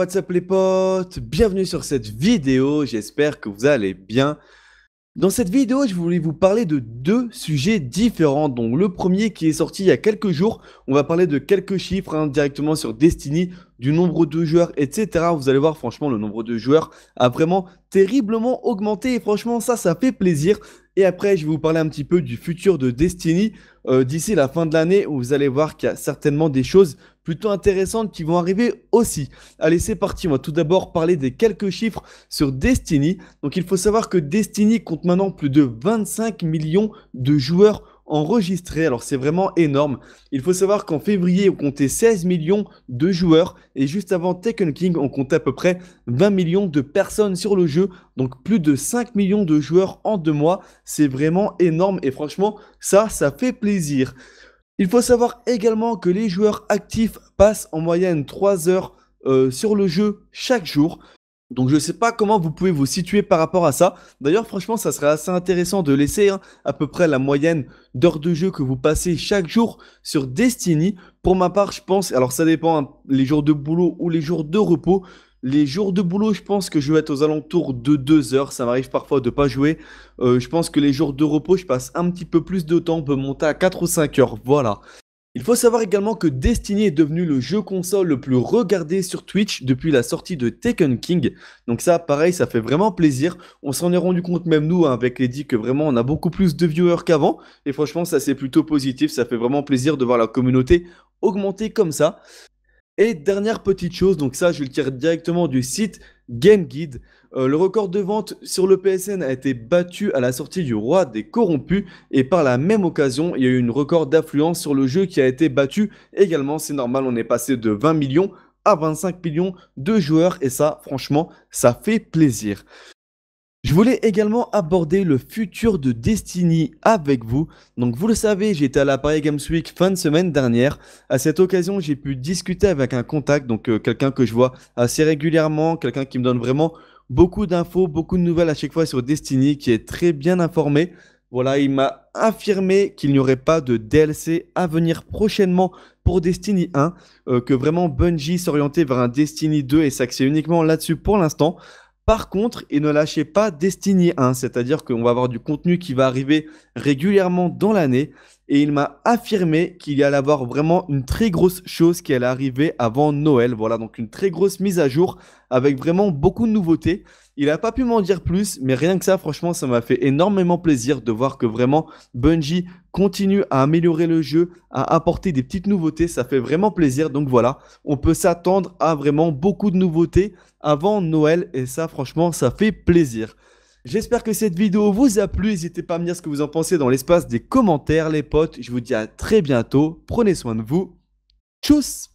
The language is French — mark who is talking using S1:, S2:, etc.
S1: what's up les potes Bienvenue sur cette vidéo, j'espère que vous allez bien. Dans cette vidéo, je voulais vous parler de deux sujets différents. Donc le premier qui est sorti il y a quelques jours, on va parler de quelques chiffres hein, directement sur Destiny, du nombre de joueurs, etc. Vous allez voir, franchement, le nombre de joueurs a vraiment terriblement augmenté et franchement, ça, ça fait plaisir. Et après, je vais vous parler un petit peu du futur de Destiny euh, d'ici la fin de l'année où vous allez voir qu'il y a certainement des choses plutôt intéressantes qui vont arriver aussi. Allez, c'est parti. On va tout d'abord parler des quelques chiffres sur Destiny. Donc, il faut savoir que Destiny compte maintenant plus de 25 millions de joueurs enregistrés. Alors c'est vraiment énorme. Il faut savoir qu'en février, on comptait 16 millions de joueurs et juste avant Tekken King, on comptait à peu près 20 millions de personnes sur le jeu. Donc plus de 5 millions de joueurs en deux mois. C'est vraiment énorme et franchement, ça, ça fait plaisir. Il faut savoir également que les joueurs actifs passent en moyenne 3 heures euh, sur le jeu chaque jour. Donc je ne sais pas comment vous pouvez vous situer par rapport à ça. D'ailleurs franchement ça serait assez intéressant de laisser hein, à peu près la moyenne d'heures de jeu que vous passez chaque jour sur Destiny. Pour ma part je pense, alors ça dépend hein, les jours de boulot ou les jours de repos, les jours de boulot, je pense que je vais être aux alentours de 2 heures. Ça m'arrive parfois de ne pas jouer. Euh, je pense que les jours de repos, je passe un petit peu plus de temps. On peut monter à 4 ou 5 heures. Voilà. Il faut savoir également que Destiny est devenu le jeu console le plus regardé sur Twitch depuis la sortie de Taken King. Donc ça, pareil, ça fait vraiment plaisir. On s'en est rendu compte même nous hein, avec Lady que vraiment on a beaucoup plus de viewers qu'avant. Et franchement, ça c'est plutôt positif. Ça fait vraiment plaisir de voir la communauté augmenter comme ça. Et dernière petite chose, donc ça je le tire directement du site Game Guide. Euh, le record de vente sur le PSN a été battu à la sortie du Roi des Corrompus et par la même occasion, il y a eu une record d'affluence sur le jeu qui a été battu également. C'est normal, on est passé de 20 millions à 25 millions de joueurs et ça, franchement, ça fait plaisir. Je voulais également aborder le futur de Destiny avec vous. Donc vous le savez, j'étais à la Paris Games Week fin de semaine dernière. À cette occasion, j'ai pu discuter avec un contact, donc euh, quelqu'un que je vois assez régulièrement, quelqu'un qui me donne vraiment beaucoup d'infos, beaucoup de nouvelles à chaque fois sur Destiny, qui est très bien informé. Voilà, il m'a affirmé qu'il n'y aurait pas de DLC à venir prochainement pour Destiny 1, euh, que vraiment Bungie s'orientait vers un Destiny 2 et s'axait uniquement là-dessus pour l'instant. Par contre, et ne lâchez pas Destiny 1, c'est-à-dire qu'on va avoir du contenu qui va arriver régulièrement dans l'année et il m'a affirmé qu'il y allait avoir vraiment une très grosse chose qui allait arriver avant Noël. Voilà, donc une très grosse mise à jour avec vraiment beaucoup de nouveautés. Il n'a pas pu m'en dire plus, mais rien que ça, franchement, ça m'a fait énormément plaisir de voir que vraiment Bungie continue à améliorer le jeu, à apporter des petites nouveautés. Ça fait vraiment plaisir. Donc voilà, on peut s'attendre à vraiment beaucoup de nouveautés avant Noël. Et ça, franchement, ça fait plaisir. J'espère que cette vidéo vous a plu. N'hésitez pas à me dire ce que vous en pensez dans l'espace des commentaires, les potes. Je vous dis à très bientôt. Prenez soin de vous. Tchuss